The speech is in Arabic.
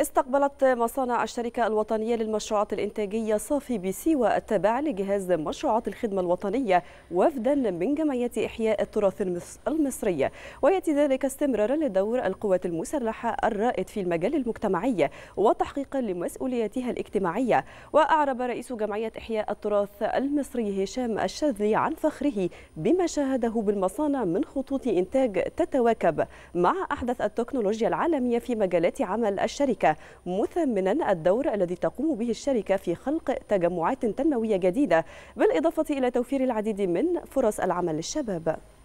استقبلت مصانع الشركة الوطنية للمشروعات الإنتاجية صافي بي سي والتابع لجهاز مشروعات الخدمة الوطنية وفدا من جمعية إحياء التراث المصرية ويأتي ذلك استمرارا لدور القوات المسلحة الرائد في المجال المجتمعي وتحقيقا لمسؤولياتها الاجتماعية وأعرب رئيس جمعية إحياء التراث المصري هشام الشاذلي عن فخره بما شاهده بالمصانع من خطوط إنتاج تتواكب مع أحدث التكنولوجيا العالمية في مجالات عمل الشركة الشركة مثمنا الدور الذي تقوم به الشركة في خلق تجمعات تنموية جديدة بالإضافة إلى توفير العديد من فرص العمل للشباب